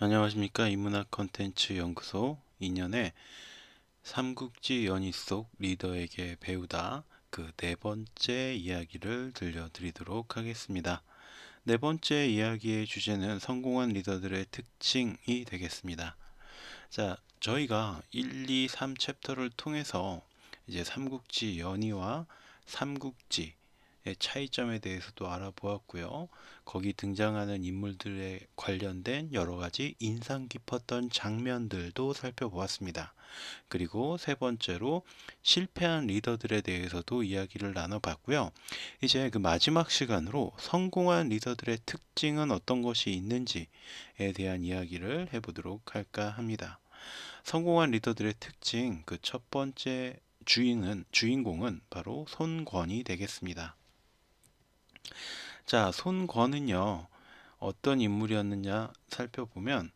안녕하십니까 인문학 컨텐츠 연구소 2년의 삼국지 연희 속 리더에게 배우다 그 네 번째 이야기를 들려드리도록 하겠습니다. 네 번째 이야기의 주제는 성공한 리더들의 특징이 되겠습니다. 자, 저희가 1, 2, 3 챕터를 통해서 이제 삼국지 연희와 삼국지 차이점에 대해서도 알아보았고요. 거기 등장하는 인물들에 관련된 여러 가지 인상 깊었던 장면들도 살펴보았습니다. 그리고 세 번째로 실패한 리더들에 대해서도 이야기를 나눠봤고요. 이제 그 마지막 시간으로 성공한 리더들의 특징은 어떤 것이 있는지에 대한 이야기를 해보도록 할까 합니다. 성공한 리더들의 특징 그 첫 번째 주인은 주인공은 바로 손권이 되겠습니다. 자, 손권은요. 어떤 인물이었느냐 살펴보면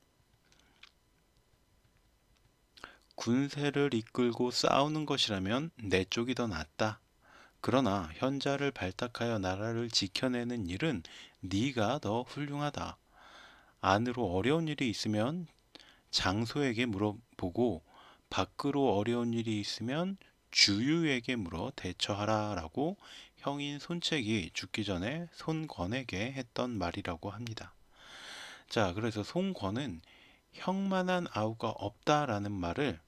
군세를 이끌고 싸우는 것이라면 내 쪽이 더 낫다. 그러나 현자를 발탁하여 나라를 지켜내는 일은 네가 더 훌륭하다. 안으로 어려운 일이 있으면 장소에게 물어보고 밖으로 어려운 일이 있으면 주유에게 물어 대처하라라고 형인 손책이 죽기 전에 손권에게 했던 말이라고 합니다. 자, 그래서 손권은 형만한 아우가 없다라는 말을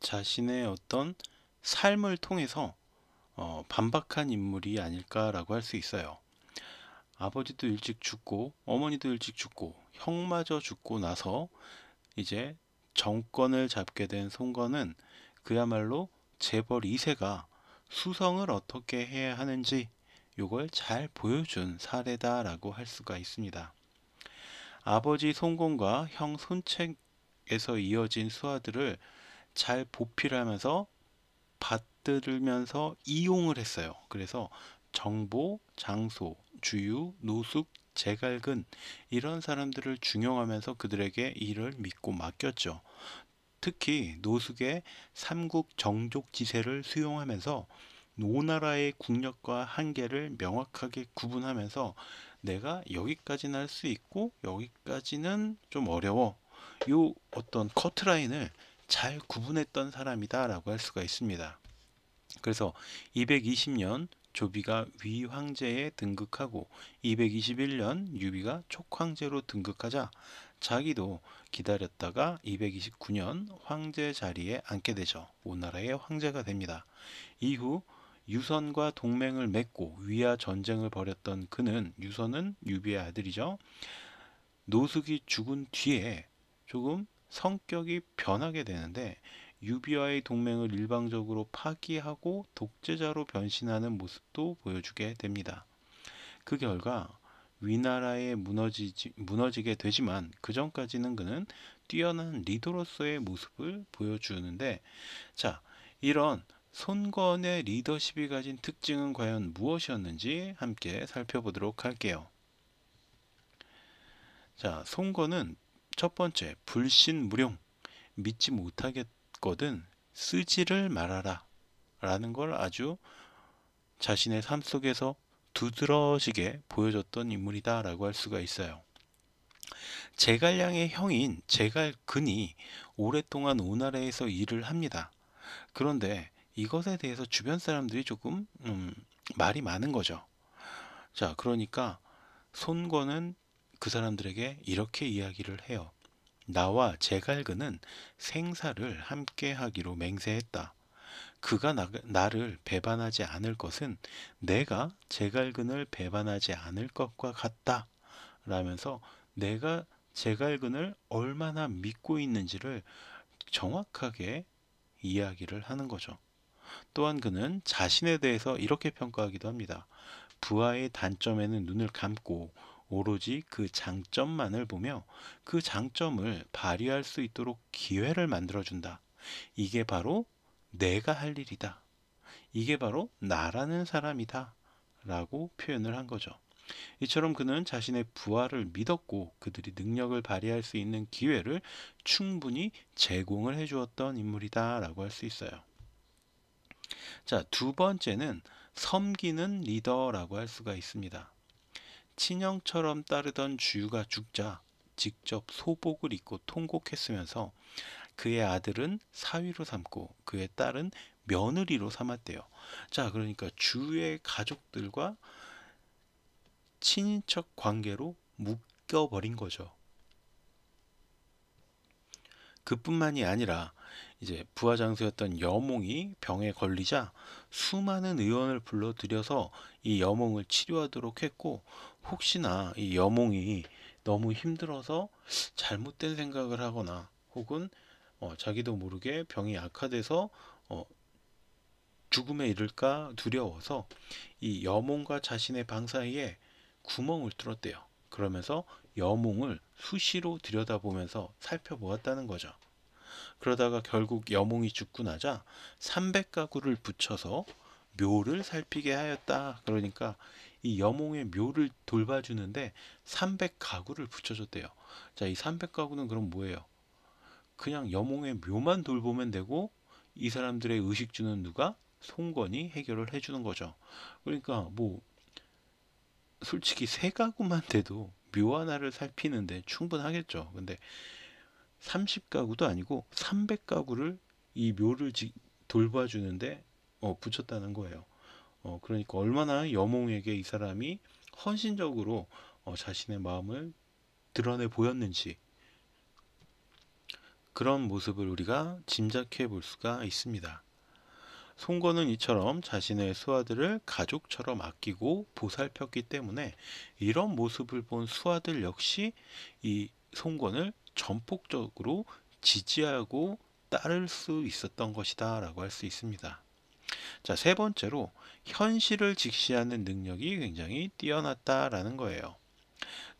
자신의 어떤 삶을 통해서 어, 반박한 인물이 아닐까라고 할 수 있어요. 아버지도 일찍 죽고 어머니도 일찍 죽고 형마저 죽고 나서 이제 정권을 잡게 된손권은 그야말로 재벌 2세가 수성을 어떻게 해야 하는지 이걸잘 보여준 사례다라고 할 수가 있습니다. 아버지 송곤과 형 손책에서 이어진 수하들을 잘 보필하면서 받들면서 이용을 했어요. 그래서 정보, 장소, 주유, 노숙, 재갈근 이런 사람들을 중용하면서 그들에게 일을 믿고 맡겼죠. 특히 노숙의 삼국 정족지세를 수용하면서 노나라의 국력과 한계를 명확하게 구분하면서 내가 여기까지날수 있고 여기까지는 좀 어려워 요 어떤 커트라인을 잘 구분했던 사람이다 라고 할 수가 있습니다 그래서 220년 조비가 위황제에 등극하고 221년 유비가 촉황제로 등극하자 자기도 기다렸다가 229년 황제 자리에 앉게 되죠. 오나라의 황제가 됩니다. 이후 유선과 동맹을 맺고 위아 전쟁을 벌였던 그는 유선은 유비의 아들이죠. 노숙이 죽은 뒤에 조금 성격이 변하게 되는데 유비와의 동맹을 일방적으로 파기하고 독재자로 변신하는 모습도 보여주게 됩니다. 그 결과 위나라에 무너지지, 무너지게 되지만 그 전까지는 그는 뛰어난 리더로서의 모습을 보여주는데 자 이런 손건의 리더십이 가진 특징은 과연 무엇이었는지 함께 살펴보도록 할게요. 자 손건은 첫 번째 불신무용 믿지 못하겠거든 쓰지를 말아라 라는 걸 아주 자신의 삶 속에서 두드러지게 보여줬던 인물이다라고 할 수가 있어요. 제갈량의 형인 제갈근이 오랫동안 오나라에서 일을 합니다. 그런데 이것에 대해서 주변 사람들이 조금 음, 말이 많은 거죠. 자, 그러니까 손권은 그 사람들에게 이렇게 이야기를 해요. 나와 제갈근은 생사를 함께 하기로 맹세했다. 그가 나, 를 배반하지 않을 것은 내가 제갈근을 배반하지 않을 것과 같다. 라면서 내가 제갈근을 얼마나 믿고 있는지를 정확하게 이야기를 하는 거죠. 또한 그는 자신에 대해서 이렇게 평가하기도 합니다. 부하의 단점에는 눈을 감고 오로지 그 장점만을 보며 그 장점을 발휘할 수 있도록 기회를 만들어준다. 이게 바로 내가 할 일이다. 이게 바로 나라는 사람이다. 라고 표현을 한 거죠. 이처럼 그는 자신의 부활을 믿었고 그들이 능력을 발휘할 수 있는 기회를 충분히 제공을 해주었던 인물이다 라고 할 수 있어요. 자, 두 번째는 섬기는 리더라고 할 수가 있습니다. 친형처럼 따르던 주유가 죽자 직접 소복을 입고 통곡했으면서 그의 아들은 사위로 삼고 그의 딸은 며느리로 삼았대요. 자, 그러니까 주의 가족들과 친인척 관계로 묶여버린 거죠. 그뿐만이 아니라 이제 부하 장수였던 여몽이 병에 걸리자 수많은 의원을 불러들여서 이 여몽을 치료하도록 했고 혹시나 이 여몽이 너무 힘들어서 잘못된 생각을 하거나 혹은 어, 자기도 모르게 병이 악화돼서 어, 죽음에 이를까 두려워서 이 여몽과 자신의 방 사이에 구멍을 뚫었대요. 그러면서 여몽을 수시로 들여다보면서 살펴보았다는 거죠. 그러다가 결국 여몽이 죽고 나자 300가구를 붙여서 묘를 살피게 하였다. 그러니까 이 여몽의 묘를 돌봐주는데 300가구를 붙여줬대요. 자, 이 300가구는 그럼 뭐예요? 그냥 여몽의 묘만 돌보면 되고 이 사람들의 의식주는 누가? 송건이 해결을 해주는 거죠. 그러니까 뭐 솔직히 세 가구만 돼도 묘 하나를 살피는데 충분하겠죠. 근데 30가구도 아니고 300가구를 이 묘를 지, 돌봐주는데 어, 붙였다는 거예요. 어, 그러니까 얼마나 여몽에게 이 사람이 헌신적으로 어, 자신의 마음을 드러내 보였는지 그런 모습을 우리가 짐작해 볼 수가 있습니다. 송건은 이처럼 자신의 수아들을 가족처럼 아끼고 보살폈기 때문에 이런 모습을 본 수아들 역시 이 송건을 전폭적으로 지지하고 따를 수 있었던 것이다 라고 할 수 있습니다. 자, 세 번째로 현실을 직시하는 능력이 굉장히 뛰어났다라는 거예요.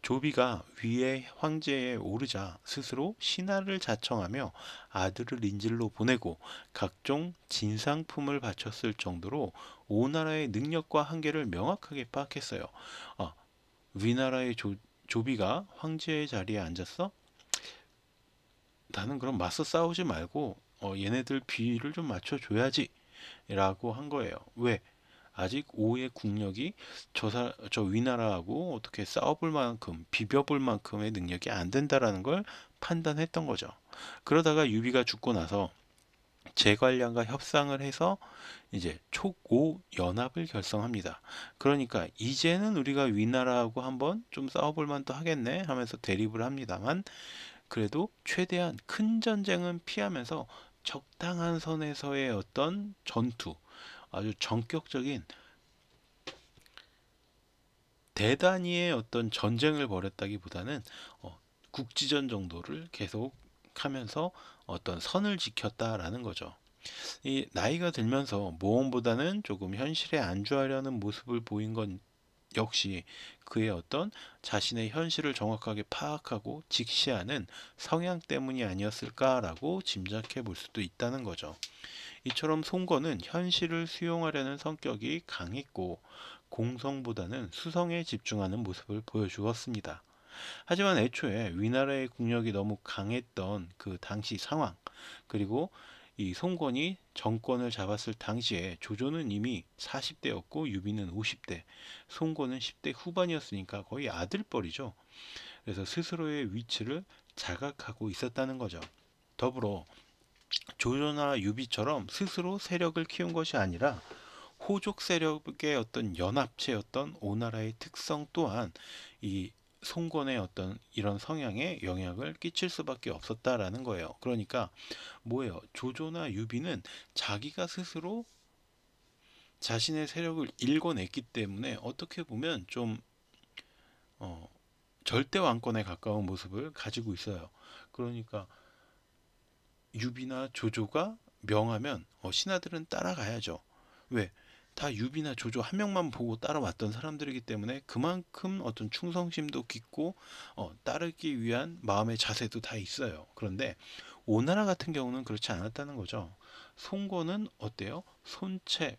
조비가 위에 황제에 오르자 스스로 신하를 자청하며 아들을 인질로 보내고 각종 진상품을 바쳤을 정도로 오나라의 능력과 한계를 명확하게 파악했어요. 아, 위나라의 조, 조비가 황제의 자리에 앉았어? 나는 그럼 맞서 싸우지 말고 어, 얘네들 비위를 좀 맞춰줘야지 라고 한 거예요. 왜? 아직 오의 국력이 저저 저 위나라하고 어떻게 싸워볼 만큼 비벼볼 만큼의 능력이 안 된다라는 걸 판단했던 거죠. 그러다가 유비가 죽고 나서 제관량과 협상을 해서 이제 초고 연합을 결성합니다. 그러니까 이제는 우리가 위나라하고 한번 좀 싸워볼 만도 하겠네 하면서 대립을 합니다만 그래도 최대한 큰 전쟁은 피하면서 적당한 선에서의 어떤 전투 아주 전격적인 대단위의 어떤 전쟁을 벌였다기보다는 어, 국지전 정도를 계속하면서 어떤 선을 지켰다라는 거죠. 이 나이가 들면서 모험보다는 조금 현실에 안주하려는 모습을 보인 건 역시 그의 어떤 자신의 현실을 정확하게 파악하고 직시하는 성향 때문이 아니었을까라고 짐작해 볼 수도 있다는 거죠. 이처럼 송건은 현실을 수용하려는 성격이 강했고 공성보다는 수성에 집중하는 모습을 보여주었습니다. 하지만 애초에 위나라의 국력이 너무 강했던 그 당시 상황 그리고 이 송건이 정권을 잡았을 당시에 조조는 이미 40대였고 유비는 50대, 송건은 10대 후반이었으니까 거의 아들뻘이죠. 그래서 스스로의 위치를 자각하고 있었다는 거죠. 더불어 조조나 유비처럼 스스로 세력을 키운 것이 아니라 호족 세력의 어떤 연합체였던 오나라의 특성 또한 이 송건의 어떤 이런 성향에 영향을 끼칠 수밖에 없었다라는 거예요. 그러니까 뭐예요? 조조나 유비는 자기가 스스로 자신의 세력을 일궈냈기 때문에 어떻게 보면 좀 어, 절대 왕권에 가까운 모습을 가지고 있어요. 그러니까 유비나 조조가 명하면 어, 신하들은 따라가야죠. 왜? 다 유비나 조조 한 명만 보고 따라왔던 사람들이기 때문에 그만큼 어떤 충성심도 깊고 어, 따르기 위한 마음의 자세도 다 있어요. 그런데 오나라 같은 경우는 그렇지 않았다는 거죠. 송건은 어때요? 손책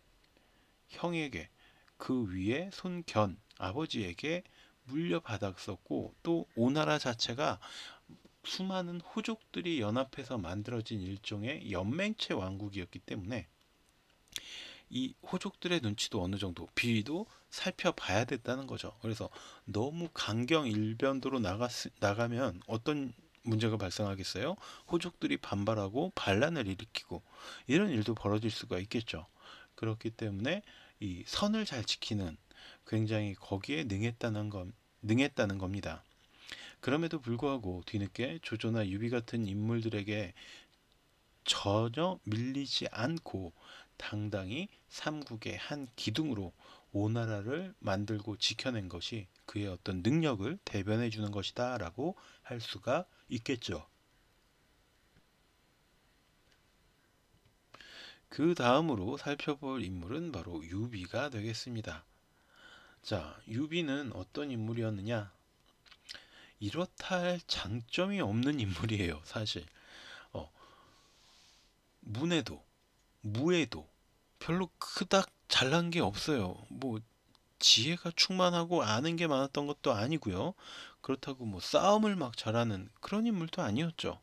형에게 그 위에 손견 아버지에게 물려받았었고 또 오나라 자체가 수많은 호족들이 연합해서 만들어진 일종의 연맹체 왕국이었기 때문에 이 호족들의 눈치도 어느 정도 비위도 살펴봐야 됐다는 거죠. 그래서 너무 강경 일변도로 나가 나가면 어떤 문제가 발생하겠어요? 호족들이 반발하고 반란을 일으키고 이런 일도 벌어질 수가 있겠죠. 그렇기 때문에 이 선을 잘 지키는 굉장히 거기에 능했다는 건 능했다는 겁니다. 그럼에도 불구하고 뒤늦게 조조나 유비 같은 인물들에게 전혀 밀리지 않고 당당히 삼국의 한 기둥으로 오나라를 만들고 지켜낸 것이 그의 어떤 능력을 대변해 주는 것이다 라고 할 수가 있겠죠. 그 다음으로 살펴볼 인물은 바로 유비가 되겠습니다. 자, 유비는 어떤 인물이었느냐? 이렇다 할 장점이 없는 인물이에요, 사실. 어, 문에도, 무에도 별로 크닥 잘난 게 없어요. 뭐, 지혜가 충만하고 아는 게 많았던 것도 아니고요. 그렇다고 뭐 싸움을 막 잘하는 그런 인물도 아니었죠.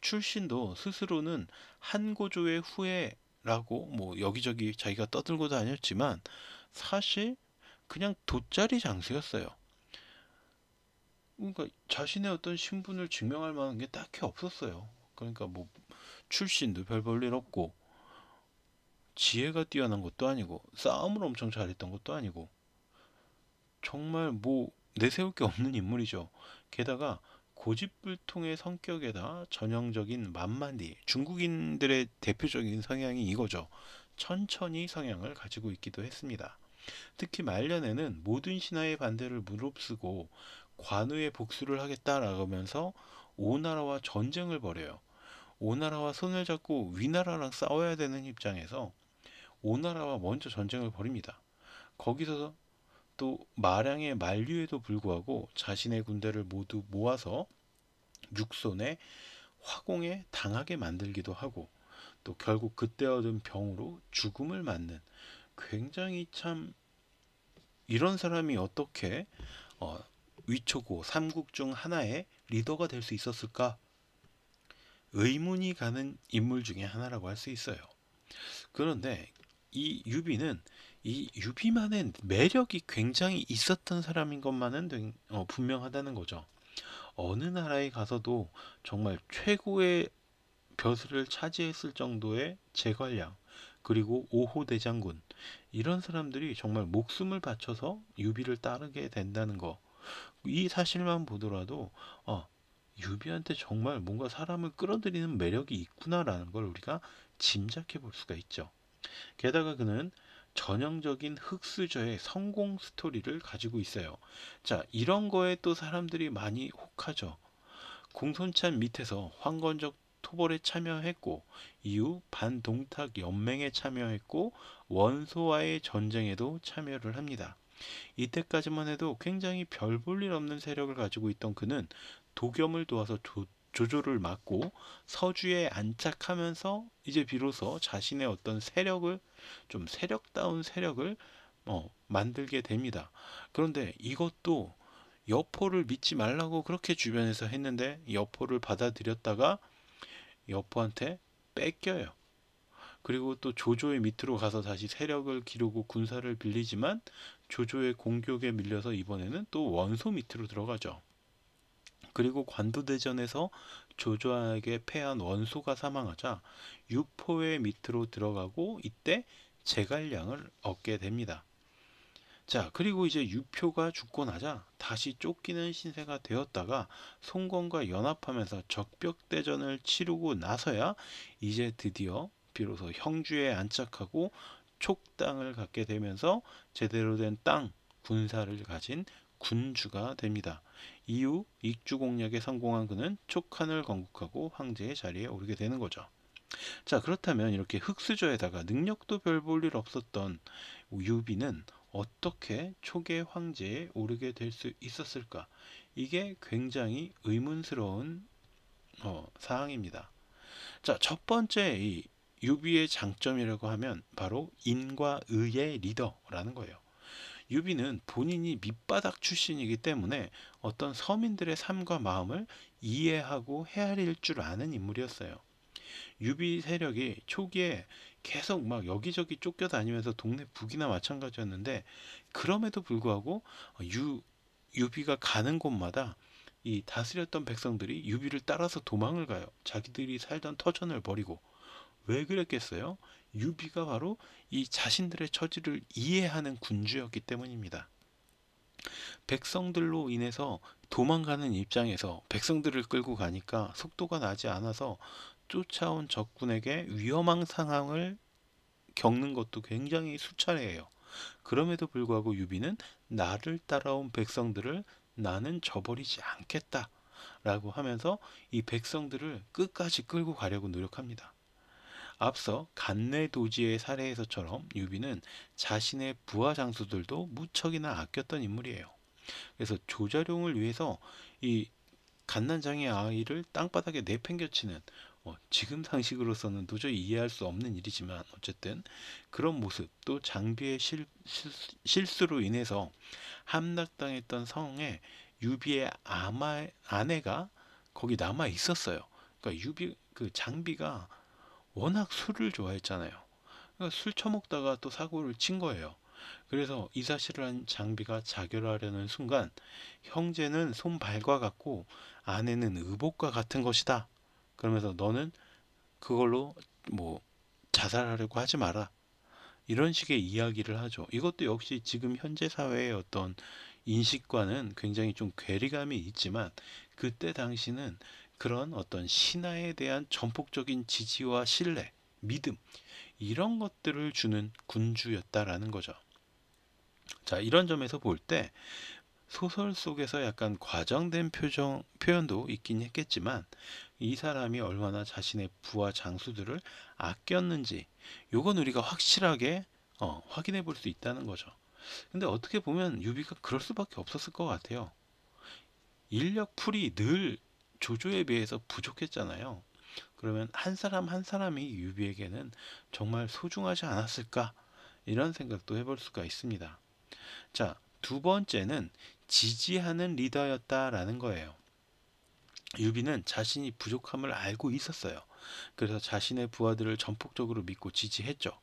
출신도 스스로는 한고조의 후예라고 뭐 여기저기 자기가 떠들고 다녔지만 사실 그냥 돗자리 장수였어요. 그러니까 자신의 어떤 신분을 증명할 만한 게 딱히 없었어요. 그러니까 뭐 출신도 별 볼 일 없고 지혜가 뛰어난 것도 아니고 싸움을 엄청 잘했던 것도 아니고 정말 뭐 내세울 게 없는 인물이죠. 게다가 고집불통의 성격에다 전형적인 만만디 중국인들의 대표적인 성향이 이거죠. 천천히 성향을 가지고 있기도 했습니다. 특히 말년에는 모든 신화의 반대를 무릅쓰고 관우의 복수를 하겠다라면서 고하 오나라와 전쟁을 벌여요. 오나라와 손을 잡고 위나라랑 싸워야 되는 입장에서 오나라와 먼저 전쟁을 벌입니다. 거기서 또 마량의 만류에도 불구하고 자신의 군대를 모두 모아서 육손에 화공에 당하게 만들기도 하고 또 결국 그때 얻은 병으로 죽음을 맞는 굉장히 참 이런 사람이 어떻게 어, 위초고 삼국 중 하나의 리더가 될 수 있었을까? 의문이 가는 인물 중에 하나라고 할 수 있어요. 그런데 이 유비는 이 유비만의 매력이 굉장히 있었던 사람인 것만은 어, 분명하다는 거죠. 어느 나라에 가서도 정말 최고의 벼슬을 차지했을 정도의 제관량 그리고 오호 대장군 이런 사람들이 정말 목숨을 바쳐서 유비를 따르게 된다는 거이 사실만 보더라도 어, 유비한테 정말 뭔가 사람을 끌어들이는 매력이 있구나라는 걸 우리가 짐작해 볼 수가 있죠. 게다가 그는 전형적인 흑수저의 성공 스토리를 가지고 있어요. 자, 이런 거에 또 사람들이 많이 혹하죠. 공손찬 밑에서 황건적 토벌에 참여했고 이후 반동탁 연맹에 참여했고 원소와의 전쟁에도 참여를 합니다. 이때까지만 해도 굉장히 별 볼 일 없는 세력을 가지고 있던 그는 도겸을 도와서 조, 조조를 막고 서주에 안착하면서 이제 비로소 자신의 어떤 세력을 좀 세력다운 세력을 어, 만들게 됩니다. 그런데 이것도 여포를 믿지 말라고 그렇게 주변에서 했는데 여포를 받아들였다가 여포한테 뺏겨요. 그리고 또 조조의 밑으로 가서 다시 세력을 기르고 군사를 빌리지만 조조의 공격에 밀려서 이번에는 또 원소 밑으로 들어가죠. 그리고 관두대전에서 조조에게 패한 원소가 사망하자 유포의 밑으로 들어가고 이때 제갈량을 얻게 됩니다. 자 그리고 이제 유표가 죽고 나자 다시 쫓기는 신세가 되었다가 송건과 연합하면서 적벽대전을 치르고 나서야 이제 드디어 비로소 형주에 안착하고 촉당을 갖게 되면서 제대로 된 땅, 군사를 가진 군주가 됩니다. 이후 익주 공략에 성공한 그는 촉한을 건국하고 황제의 자리에 오르게 되는 거죠. 자 그렇다면 이렇게 흑수저에다가 능력도 별 볼일 없었던 유비는 어떻게 초계 황제에 오르게 될 수 있었을까? 이게 굉장히 의문스러운 어, 사항입니다. 자첫 번째 이 유비의 장점이라고 하면 바로 인과 의의 리더라는 거예요. 유비는 본인이 밑바닥 출신이기 때문에 어떤 서민들의 삶과 마음을 이해하고 헤아릴 줄 아는 인물이었어요. 유비 세력이 초기에 계속 막 여기저기 쫓겨다니면서 동네 북이나 마찬가지였는데 그럼에도 불구하고 유 유비가 가는 곳마다 이 다스렸던 백성들이 유비를 따라서 도망을 가요. 자기들이 살던 터전을 버리고 왜 그랬겠어요? 유비가 바로 이 자신들의 처지를 이해하는 군주였기 때문입니다. 백성들로 인해서 도망가는 입장에서 백성들을 끌고 가니까 속도가 나지 않아서 쫓아온 적군에게 위험한 상황을 겪는 것도 굉장히 수차례예요. 그럼에도 불구하고 유비는 나를 따라온 백성들을 나는 저버리지 않겠다 라고 하면서 이 백성들을 끝까지 끌고 가려고 노력합니다. 앞서 간내도지의 사례에서처럼 유비는 자신의 부하 장수들도 무척이나 아꼈던 인물이에요. 그래서 조자룡을 위해서 이 갓난장의 아이를 땅바닥에 내팽겨치는 어, 지금 상식으로서는 도저히 이해할 수 없는 일이지만 어쨌든 그런 모습 또 장비의 실, 실, 실수로 인해서 함락당했던 성에 유비의 아마, 아내가 거기 남아 있었어요. 그러니까 유비 그 장비가 워낙 술을 좋아했잖아요. 그러니까 술 처먹다가 또 사고를 친 거예요. 그래서 이 사실을 한 장비가 자결하려는 순간 형제는 손발과 같고 아내는 의복과 같은 것이다. 그러면서 너는 그걸로 뭐 자살하려고 하지 마라. 이런 식의 이야기를 하죠. 이것도 역시 지금 현재 사회의 어떤 인식과는 굉장히 좀 괴리감이 있지만 그때 당시는 그런 어떤 신화에 대한 전폭적인 지지와 신뢰, 믿음 이런 것들을 주는 군주였다라는 거죠. 자, 이런 점에서 볼 때 소설 속에서 약간 과장된 표정, 표현도 있긴 했겠지만 이 사람이 얼마나 자신의 부하 장수들을 아꼈는지 요건 우리가 확실하게 어, 확인해 볼 수 있다는 거죠. 근데 어떻게 보면 유비가 그럴 수밖에 없었을 것 같아요. 인력풀이 늘 조조에 비해서 부족했잖아요. 그러면 한 사람 한 사람이 유비에게는 정말 소중하지 않았을까? 이런 생각도 해볼 수가 있습니다. 자, 두 번째는 지지하는 리더였다라는 거예요. 유비는 자신이 부족함을 알고 있었어요. 그래서 자신의 부하들을 전폭적으로 믿고 지지했죠.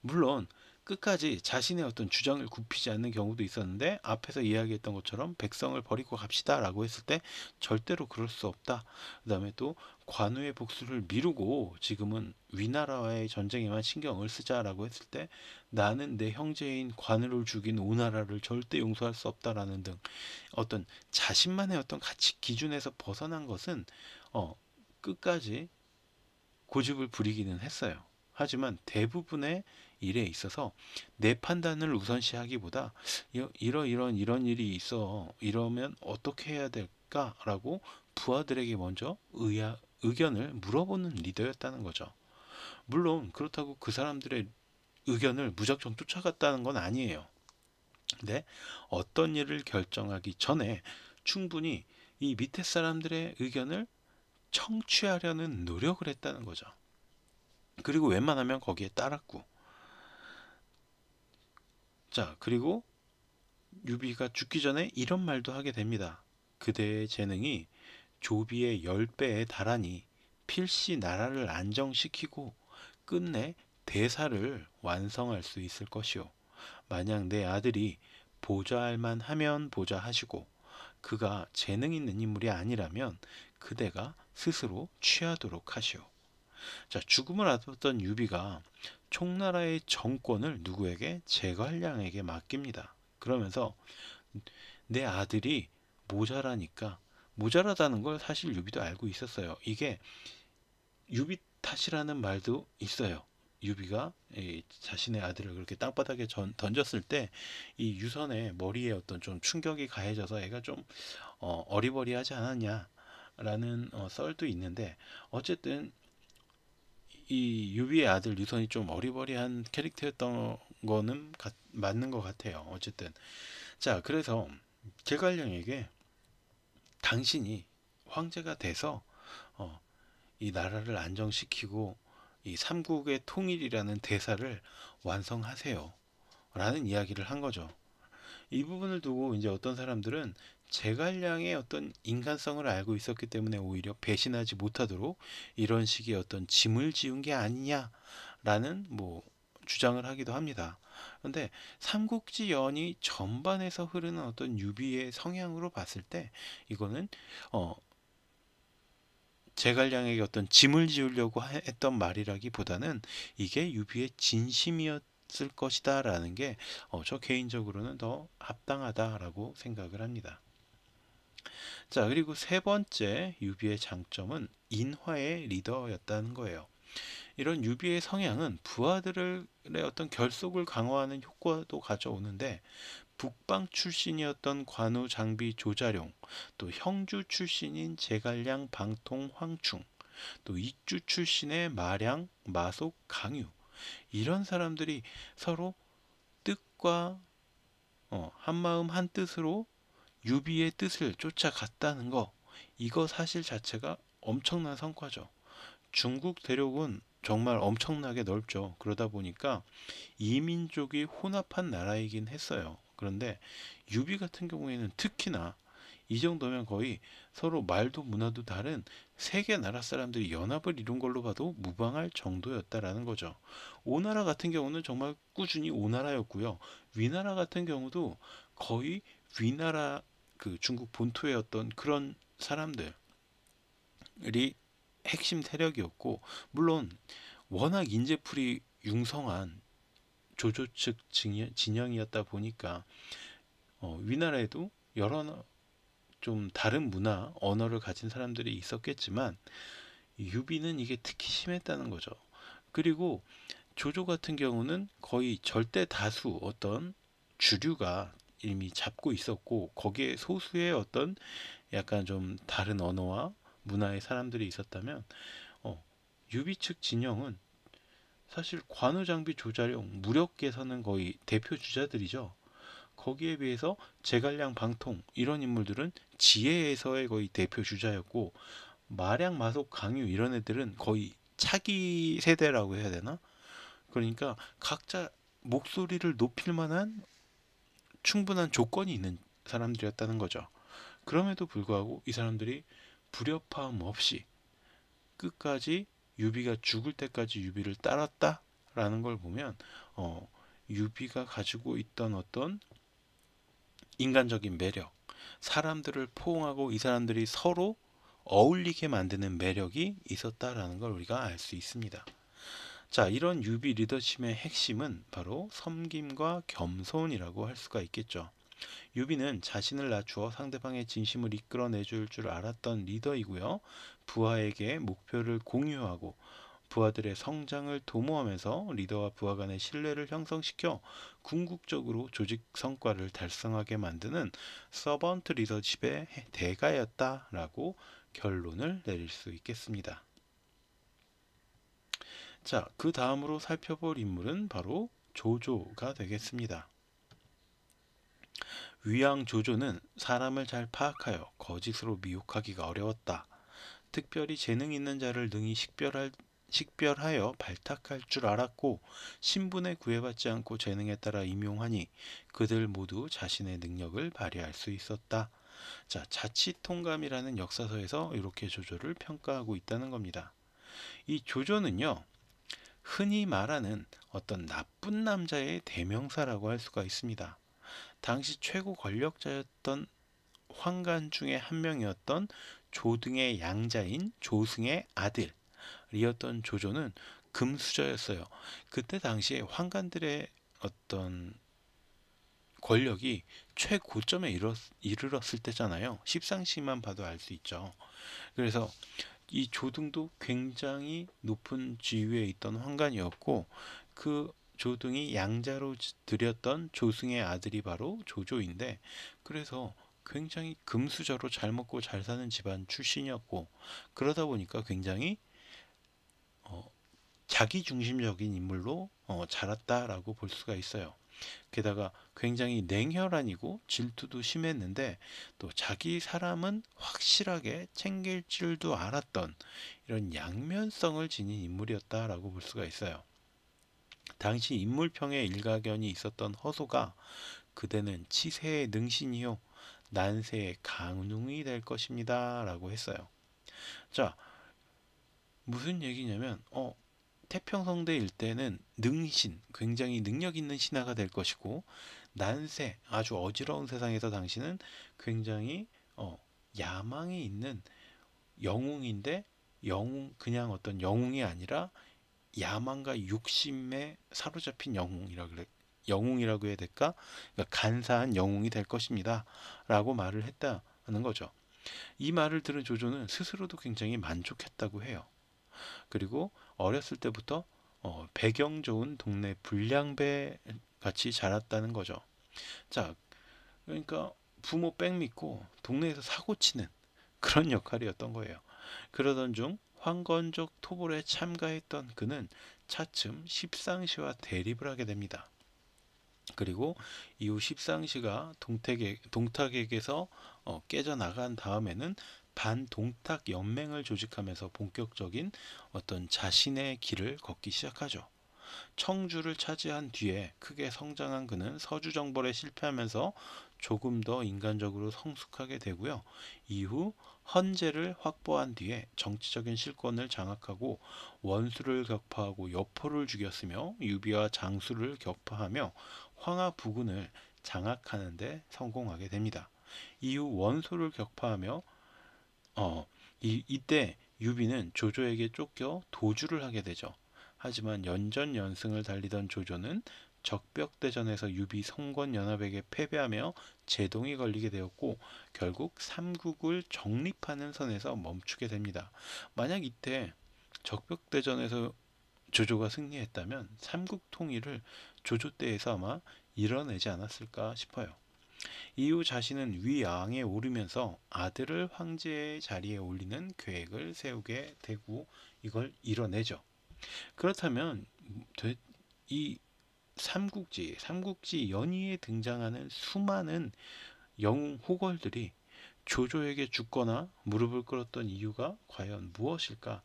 물론 끝까지 자신의 어떤 주장을 굽히지 않는 경우도 있었는데 앞에서 이야기했던 것처럼 백성을 버리고 갑시다 라고 했을 때 절대로 그럴 수 없다 그 다음에 또 관우의 복수를 미루고 지금은 위나라와의 전쟁에만 신경을 쓰자라고 했을 때 나는 내 형제인 관우를 죽인 오나라를 절대 용서할 수 없다라는 등 어떤 자신만의 어떤 가치 기준에서 벗어난 것은 어 끝까지 고집을 부리기는 했어요. 하지만 대부분의 일에 있어서 내 판단을 우선시하기보다 이러 이런 이런 일이 있어 이러면 어떻게 해야 될까라고 부하들에게 먼저 의야, 의견을 물어보는 리더였다는 거죠. 물론 그렇다고 그 사람들의 의견을 무작정 쫓아갔다는 건 아니에요. 근데 어떤 일을 결정하기 전에 충분히 이 밑에 사람들의 의견을 청취하려는 노력을 했다는 거죠. 그리고 웬만하면 거기에 따랐고 자, 그리고 유비가 죽기 전에 이런 말도 하게 됩니다. 그대의 재능이 조비의 10배에 달하니 필시 나라를 안정시키고 끝내 대사를 완성할 수 있을 것이요. 만약 내 아들이 보좌할만 하면 보좌하시고 그가 재능 있는 인물이 아니라면 그대가 스스로 취하도록 하시오. 자, 죽음을 앞뒀던 유비가 총나라의 정권을 누구에게 제갈량에게 맡깁니다. 그러면서 내 아들이 모자라니까 모자라다는 걸 사실 유비도 알고 있었어요. 이게 유비 탓이라는 말도 있어요. 유비가 자신의 아들을 그렇게 땅바닥에 전, 던졌을 때 이 유선의 머리에 어떤 좀 충격이 가해져서 애가 좀 어, 리버리하지 않았냐라는 어, 썰도 있는데 어쨌든 이 유비의 아들 유선이 좀 어리버리한 캐릭터였던 거는 가, 맞는 것 같아요. 어쨌든 자 그래서 제갈량에게 당신이 황제가 돼서 어, 이 나라를 안정시키고 이 삼국의 통일이라는 대사를 완성하세요. 라는 이야기를 한 거죠. 이 부분을 두고 이제 어떤 사람들은 제갈량의 어떤 인간성을 알고 있었기 때문에 오히려 배신하지 못하도록 이런 식의 어떤 짐을 지운 게 아니냐라는 뭐 주장을 하기도 합니다. 그런데 삼국지 연이 전반에서 흐르는 어떤 유비의 성향으로 봤을 때 이거는 어 제갈량에게 어떤 짐을 지우려고 했던 말이라기보다는 이게 유비의 진심이었 을 것이다 라는 게저 어, 개인적으로는 더 합당하다라고 생각을 합니다. 자, 그리고 세 번째 유비의 장점은 인화의 리더였다는 거예요. 이런 유비의 성향은 부하들의 어떤 결속을 강화하는 효과도 가져오는데 북방 출신이었던 관우 장비 조자룡, 또 형주 출신인 제갈량 방통 황충, 또 익주 출신의 마량, 마속, 강유 이런 사람들이 서로 뜻과 어, 한마음 한뜻으로 유비의 뜻을 쫓아갔다는 거 이거 사실 자체가 엄청난 성과죠. 중국 대륙은 정말 엄청나게 넓죠. 그러다 보니까 이민족이 혼합한 나라이긴 했어요. 그런데 유비 같은 경우에는 특히나 이 정도면 거의 서로 말도 문화도 다른 세계 나라 사람들이 연합을 이룬 걸로 봐도 무방할 정도였다라는 거죠. 오나라 같은 경우는 정말 꾸준히 오나라였고요. 위나라 같은 경우도 거의 위나라 그 중국 본토의 어떤 그런 사람들이 핵심 세력이었고 물론 워낙 인재풀이 융성한 조조 측 진영이었다 보니까 어, 위나라에도 여러 좀 다른 문화 언어를 가진 사람들이 있었겠지만 유비는 이게 특히 심했다는 거죠. 그리고 조조 같은 경우는 거의 절대 다수 어떤 주류가 이미 잡고 있었고 거기에 소수의 어떤 약간 좀 다른 언어와 문화의 사람들이 있었다면 어, 유비 측 진영은 사실 관우 장비 조자룡 무력 개선은 거의 대표 주자들이죠. 거기에 비해서 제갈량 방통 이런 인물들은 지혜에서의 거의 대표 주자였고 마량 마속 강유 이런 애들은 거의 차기 세대라고 해야 되나? 그러니까 각자 목소리를 높일 만한 충분한 조건이 있는 사람들이었다는 거죠. 그럼에도 불구하고 이 사람들이 불협화음 없이 끝까지 유비가 죽을 때까지 유비를 따랐다라는 걸 보면 어, 유비가 가지고 있던 어떤 인간적인 매력, 사람들을 포옹하고 이 사람들이 서로 어울리게 만드는 매력이 있었다라는 걸 우리가 알 수 있습니다. 자, 이런 유비 리더십의 핵심은 바로 섬김과 겸손이라고 할 수가 있겠죠. 유비는 자신을 낮추어 상대방의 진심을 이끌어내줄 줄 알았던 리더이고요. 부하에게 목표를 공유하고 부하들의 성장을 도모하면서 리더와 부하 간의 신뢰를 형성시켜 궁극적으로 조직 성과를 달성하게 만드는 서번트 리더십의 대가였다라고 결론을 내릴 수 있겠습니다. 자, 그 다음으로 살펴볼 인물은 바로 조조가 되겠습니다. 위양 조조는 사람을 잘 파악하여 거짓으로 미혹하기가 어려웠다. 특별히 재능 있는 자를 능히 식별할 식별하여 발탁할 줄 알았고 신분에 구애받지 않고 재능에 따라 임용하니 그들 모두 자신의 능력을 발휘할 수 있었다. 자, 자치통감이라는 역사서에서 이렇게 조조를 평가하고 있다는 겁니다. 이 조조는요. 흔히 말하는 어떤 나쁜 남자의 대명사라고 할 수가 있습니다. 당시 최고 권력자였던 황간 중에 한 명이었던 조등의 양자인 조승의 아들이었던 조조는 금수저였어요. 그때 당시에 황간들의 어떤 권력이 최고점에 이르렀을 때잖아요. 십상시만 봐도 알 수 있죠. 그래서 이 조등도 굉장히 높은 지위에 있던 환관이었고그 조등이 양자로 드렸던 조승의 아들이 바로 조조인데 그래서 굉장히 금수저로 잘 먹고 잘 사는 집안 출신이었고 그러다 보니까 굉장히 어, 자기 중심적인 인물로 어, 자랐다라고 볼 수가 있어요. 게다가 굉장히 냉혈한이고 질투도 심했는데 또 자기 사람은 확실하게 챙길 줄도 알았던 이런 양면성을 지닌 인물이었다라고 볼 수가 있어요. 당시 인물평의 일가견이 있었던 허소가 그대는 치세의 능신이요 난세의 강웅이 될 것입니다 라고 했어요. 자 무슨 얘기냐면 어 태평성대 일대는 능신, 굉장히 능력 있는 신하가 될 것이고 난세, 아주 어지러운 세상에서 당신은 굉장히 어, 야망이 있는 영웅인데 영웅 그냥 어떤 영웅이 아니라 야망과 욕심에 사로잡힌 영웅이라 그래 영웅이라고 해야 될까? 그러니까 간사한 영웅이 될 것입니다. 라고 말을 했다는 거죠. 이 말을 들은 조조는 스스로도 굉장히 만족했다고 해요. 그리고 어렸을 때부터 어, 배경 좋은 동네 불량배 같이 자랐다는 거죠. 자, 그러니까 부모 백 믿고 동네에서 사고 치는 그런 역할이었던 거예요. 그러던 중 황건적 토벌에 참가했던 그는 차츰 십상시와 대립을 하게 됩니다. 그리고 이후 십상시가 동택에, 동탁에게서 어, 깨져나간 다음에는 반동탁 연맹을 조직하면서 본격적인 어떤 자신의 길을 걷기 시작하죠. 청주를 차지한 뒤에 크게 성장한 그는 서주 정벌에 실패하면서 조금 더 인간적으로 성숙하게 되고요. 이후 헌재를 확보한 뒤에 정치적인 실권을 장악하고 원수를 격파하고 여포를 죽였으며 유비와 장수를 격파하며 황하 부근을 장악하는데 성공하게 됩니다. 이후 원소를 격파하며 어, 이, 이때 유비는 조조에게 쫓겨 도주를 하게 되죠. 하지만 연전 연승을 달리던 조조는 적벽대전에서 유비 성권연합에게 패배하며 제동이 걸리게 되었고 결국 삼국을 정립하는 선에서 멈추게 됩니다. 만약 이때 적벽대전에서 조조가 승리했다면 삼국 통일을 조조 때에서 아마 이뤄내지 않았을까 싶어요. 이후 자신은 위양에 오르면서 아들을 황제의 자리에 올리는 계획을 세우게 되고 이걸 이뤄내죠. 그렇다면 이 삼국지, 삼국지 연의에 등장하는 수많은 영웅 호걸들이 조조에게 죽거나 무릎을 꿇었던 이유가 과연 무엇일까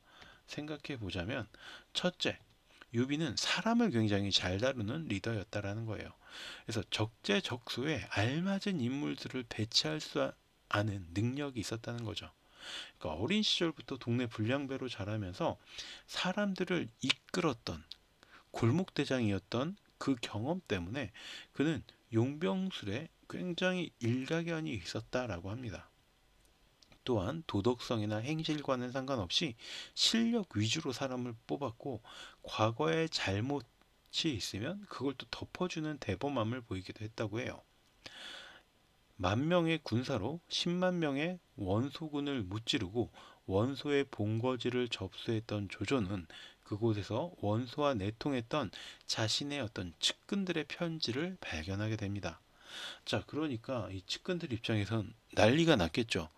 생각해 보자면 첫째, 유비는 사람을 굉장히 잘 다루는 리더였다라는 거예요. 그래서 적재적소에 알맞은 인물들을 배치할 수 아는 능력이 있었다는 거죠. 그러니까 어린 시절부터 동네 불량배로 자라면서 사람들을 이끌었던 골목대장이었던 그 경험 때문에 그는 용병술에 굉장히 일가견이 있었다라고 합니다. 또한 도덕성이나 행실과는 상관없이 실력 위주로 사람을 뽑았고 과거에 잘못이 있으면 그걸 또 덮어주는 대범함을 보이기도 했다고 해요. 만 명의 군사로 10만 명의 원소군을 무찌르고 원소의 본거지를 접수했던 조조는 그곳에서 원소와 내통했던 자신의 어떤 측근들의 편지를 발견하게 됩니다. 자, 그러니까 이 측근들 입장에선 난리가 났겠죠.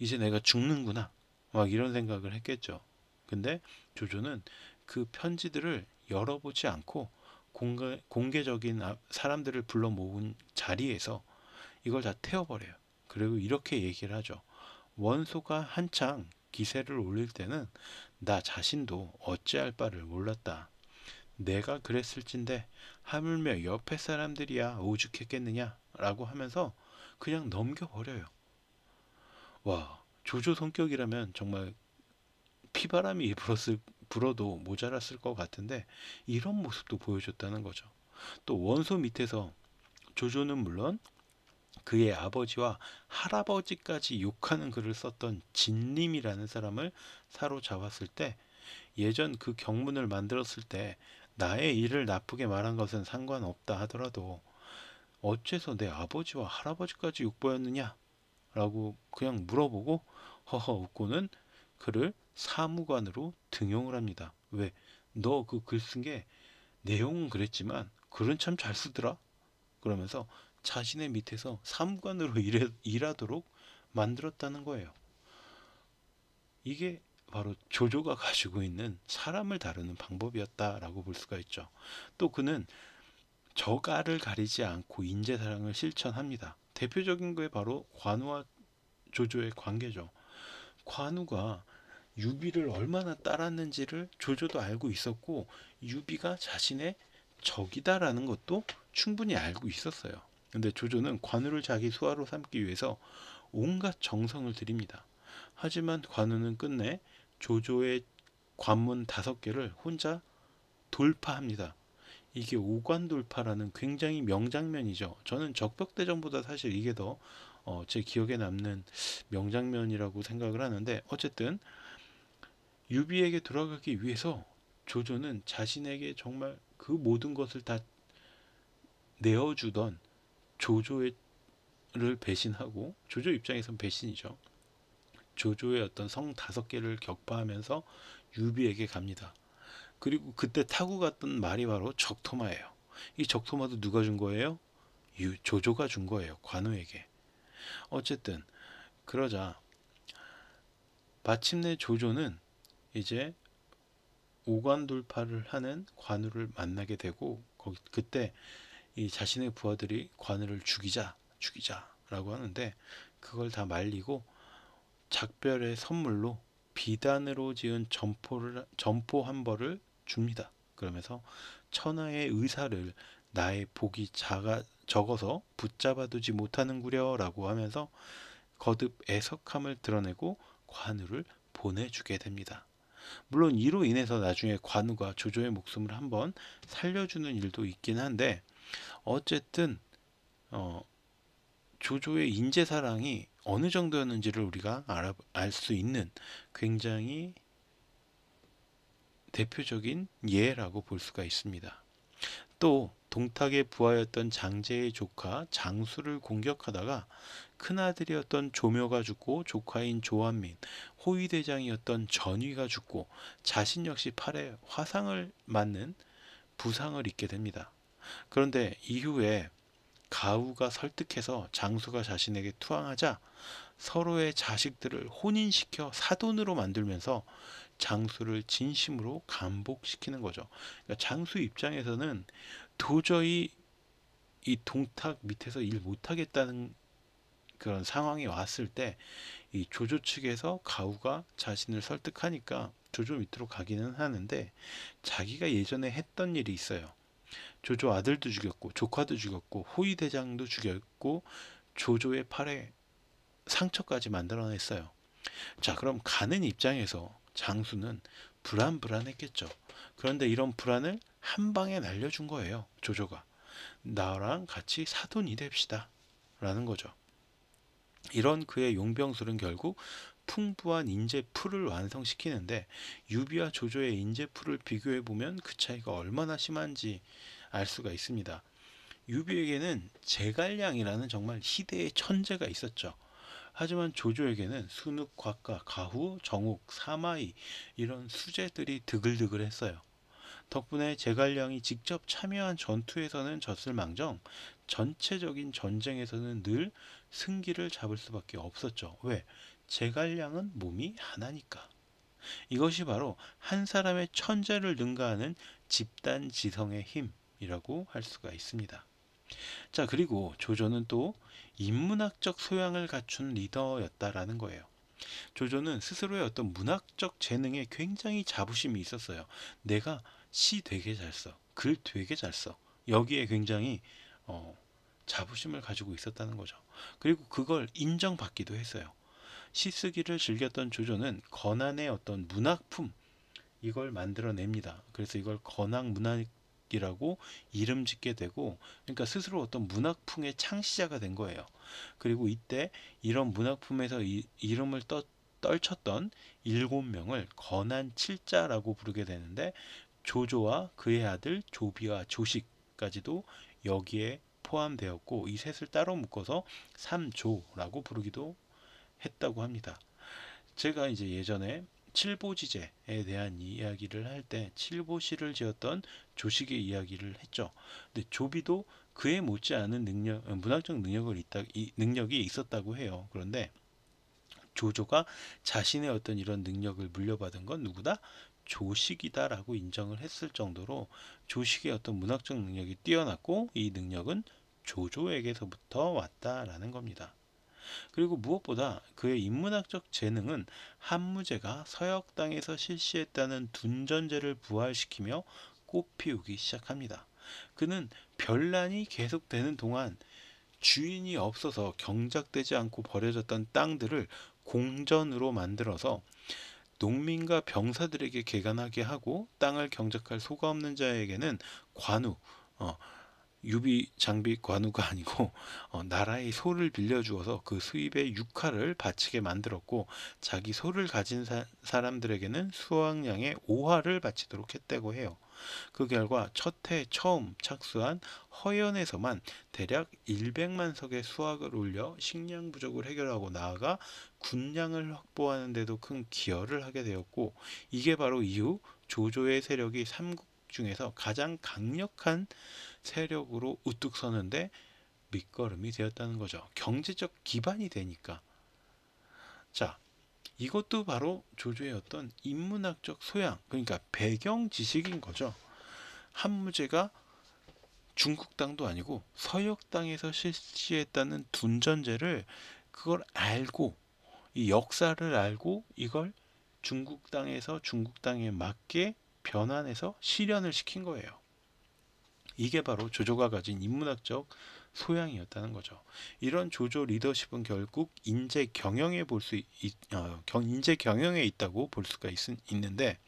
이제 내가 죽는구나 막 이런 생각을 했겠죠. 근데 조조는 그 편지들을 열어보지 않고 공개, 공개적인 아, 사람들을 불러 모은 자리에서 이걸 다 태워버려요. 그리고 이렇게 얘기를 하죠. 원소가 한창 기세를 올릴 때는 나 자신도 어찌할 바를 몰랐다. 내가 그랬을진데 하물며 옆에 사람들이야 오죽했겠느냐 라고 하면서 그냥 넘겨버려요. 와 조조 성격이라면 정말 피바람이 불었을, 불어도 모자랐을 것 같은데 이런 모습도 보여줬다는 거죠. 또 원소 밑에서 조조는 물론 그의 아버지와 할아버지까지 욕하는 글을 썼던 진님이라는 사람을 사로잡았을 때 예전 그 경문을 만들었을 때 나의 일을 나쁘게 말한 것은 상관없다 하더라도 어째서 내 아버지와 할아버지까지 욕보였느냐 라고 그냥 물어보고 허허 웃고는 그를 사무관으로 등용을 합니다. 왜? 너 그 글 쓴 게 내용은 그랬지만 글은 참 잘 쓰더라? 그러면서 자신의 밑에서 사무관으로 일해, 일하도록 만들었다는 거예요. 이게 바로 조조가 가지고 있는 사람을 다루는 방법이었다라고 볼 수가 있죠. 또 그는 저가를 가리지 않고 인재사랑을 실천합니다. 대표적인 게 바로 관우와 조조의 관계죠. 관우가 유비를 얼마나 따랐는지를 조조도 알고 있었고 유비가 자신의 적이다라는 것도 충분히 알고 있었어요. 근데 조조는 관우를 자기 수하로 삼기 위해서 온갖 정성을 들입니다. 하지만 관우는 끝내 조조의 관문 다섯 개를 혼자 돌파합니다. 이게 오관 돌파라는 굉장히 명장면이죠. 저는 적벽대전보다 사실 이게 더제 어, 기억에 남는 명장면이라고 생각을 하는데 어쨌든 유비에게 돌아가기 위해서 조조는 자신에게 정말 그 모든 것을 다 내어주던 조조를 배신하고 조조 입장에선 배신이죠. 조조의 어떤 성 다섯 개를 격파하면서 유비에게 갑니다. 그리고 그때 타고 갔던 말이 바로 적토마예요. 이 적토마도 누가 준 거예요? 유, 조조가 준 거예요. 관우에게. 어쨌든 그러자 마침내 조조는 이제 오관돌파를 하는 관우를 만나게 되고 거기, 그때 이 자신의 부하들이 관우를 죽이자 죽이자라고 하는데 그걸 다 말리고 작별의 선물로 비단으로 지은 점포를 점포 한 벌을 줍니다. 그러면서 천하의 의사를 나의 복이 작아 적어서 붙잡아두지 못하는구려라고 하면서 거듭 애석함을 드러내고 관우를 보내주게 됩니다. 물론 이로 인해서 나중에 관우가 조조의 목숨을 한번 살려주는 일도 있긴 한데 어쨌든 어, 조조의 인재사랑이 어느 정도였는지를 우리가 알 수 있는 굉장히 대표적인 예라고 볼 수가 있습니다. 또 동탁의 부하였던 장제의 조카 장수를 공격하다가 큰아들이었던 조묘가 죽고 조카인 조한민, 호위대장이었던 전위가 죽고 자신 역시 팔에 화상을 맞는 부상을 입게 됩니다. 그런데 이후에 가우가 설득해서 장수가 자신에게 투항하자 서로의 자식들을 혼인시켜 사돈으로 만들면서 장수를 진심으로 감복시키는 거죠. 그러니까 장수 입장에서는 도저히 이 동탁 밑에서 일 못하겠다는 그런 상황이 왔을 때 이 조조 측에서 가우가 자신을 설득하니까 조조 밑으로 가기는 하는데 자기가 예전에 했던 일이 있어요. 조조 아들도 죽였고 조카도 죽였고 호위 대장도 죽였고 조조의 팔에 상처까지 만들어냈어요. 자 그럼 가는 입장에서 장수는 불안불안했겠죠. 그런데 이런 불안을 한 방에 날려준 거예요. 조조가. 나랑 같이 사돈이 됩시다. 라는 거죠. 이런 그의 용병술은 결국 풍부한 인재풀을 완성시키는데 유비와 조조의 인재풀을 비교해보면 그 차이가 얼마나 심한지 알 수가 있습니다. 유비에게는 제갈량이라는 정말 희대의 천재가 있었죠. 하지만 조조에게는 순욱, 곽가, 가후, 정욱, 사마이 이런 수제들이 드글드글했어요. 덕분에 제갈량이 직접 참여한 전투에서는 졌을망정 전체적인 전쟁에서는 늘 승기를 잡을 수밖에 없었죠. 왜? 제갈량은 몸이 하나니까. 이것이 바로 한 사람의 천재를 능가하는 집단 지성의 힘이라고 할 수가 있습니다. 자, 그리고 조조는 또 인문학적 소양을 갖춘 리더였다라는 거예요. 조조는 스스로의 어떤 문학적 재능에 굉장히 자부심이 있었어요. 내가 시 되게 잘 써. 글 되게 잘 써. 여기에 굉장히 어, 자부심을 가지고 있었다는 거죠. 그리고 그걸 인정받기도 했어요. 시쓰기를 즐겼던 조조는 건안의 어떤 문학품 이걸 만들어냅니다. 그래서 이걸 건학 문학 이라고 이름 짓게 되고 그러니까 스스로 어떤 문학풍의 창시자가 된 거예요. 그리고 이때 이런 문학품에서 이, 이름을 떠, 떨쳤던 일곱 명을 건한 칠자라고 부르게 되는데 조조와 그의 아들 조비와 조식까지도 여기에 포함되었고 이 셋을 따로 묶어서 삼조라고 부르기도 했다고 합니다. 제가 이제 예전에 칠보지제에 대한 이야기를 할 때 칠보시를 지었던 조식의 이야기를 했죠. 근데 조비도 그에 못지않은 능력, 어, 문학적 능력을 있다, 이, 능력이 있었다고 해요. 그런데 조조가 자신의 어떤 이런 능력을 물려받은 건 누구다? 조식이다라고 인정을 했을 정도로 조식의 어떤 문학적 능력이 뛰어났고 이 능력은 조조에게서부터 왔다라는 겁니다. 그리고 무엇보다 그의 인문학적 재능은 한무제가 서역 땅에서 실시했다는 둔전제를 부활시키며 꽃피우기 시작합니다. 그는 별난이 계속되는 동안 주인이 없어서 경작되지 않고 버려졌던 땅들을 공전으로 만들어서 농민과 병사들에게 개간하게 하고 땅을 경작할 소가 없는 자에게는 관우, 어, 유비 장비 관우가 아니고 어, 나라의 소를 빌려주어서 그 수입의 육화를 바치게 만들었고 자기 소를 가진 사, 람들에게는 수확량의 오화를 바치도록 했다고 해요. 그 결과 첫해 처음 착수한 허연에서만 대략 100만 석의 수확을 올려 식량 부족을 해결하고 나아가 군량을 확보하는 데도 큰 기여를 하게 되었고 이게 바로 이후 조조의 세력이 삼국 중에서 가장 강력한 세력으로 우뚝 서는데 밑거름이 되었다는 거죠. 경제적 기반이 되니까. 자, 이것도 바로 조조의 어떤 인문학적 소양, 그러니까 배경 지식인 거죠. 한무제가 중국 땅도 아니고 서역 땅에서 실시했다는 둔전제를 그걸 알고 이 역사를 알고 이걸 중국 땅에서 중국 땅에 맞게 변환해서 실현을 시킨 거예요. 이게 바로 조조가 가진 인문학적 소양이었다는 거죠. 이런 조조 리더십은 결국 인재 경영에 볼수 어, 인재 경영에 있다고 볼 수가 있, 있는데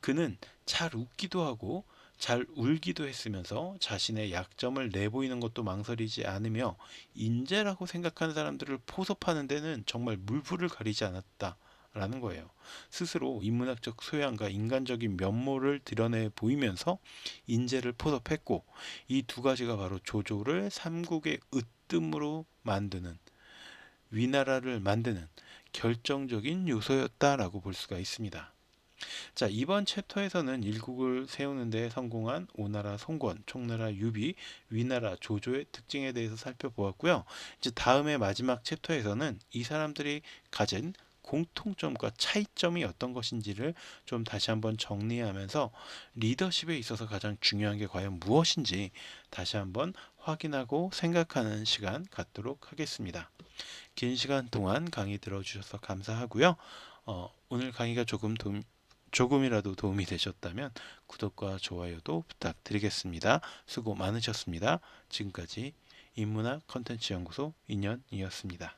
그는 잘 웃기도 하고 잘 울기도 했으면서 자신의 약점을 내보이는 것도 망설이지 않으며 인재라고 생각하는 사람들을 포섭하는 데는 정말 물불을 가리지 않았다. 라는 거예요. 스스로 인문학적 소양과 인간적인 면모를 드러내 보이면서 인재를 포섭했고 이 두 가지가 바로 조조를 삼국의 으뜸으로 만드는 위나라를 만드는 결정적인 요소였다라고 볼 수가 있습니다. 자 이번 챕터에서는 일국을 세우는데 성공한 오나라 송권, 총나라 유비, 위나라 조조의 특징에 대해서 살펴보았고요. 이제 다음의 마지막 챕터에서는 이 사람들이 가진 공통점과 차이점이 어떤 것인지를 좀 다시 한번 정리하면서 리더십에 있어서 가장 중요한 게 과연 무엇인지 다시 한번 확인하고 생각하는 시간 갖도록 하겠습니다. 긴 시간 동안 강의 들어주셔서 감사하고요. 어, 오늘 강의가 조금 도움, 조금이라도 도움이 되셨다면 구독과 좋아요도 부탁드리겠습니다. 수고 많으셨습니다. 지금까지 인문학 컨텐츠 연구소 인연이었습니다.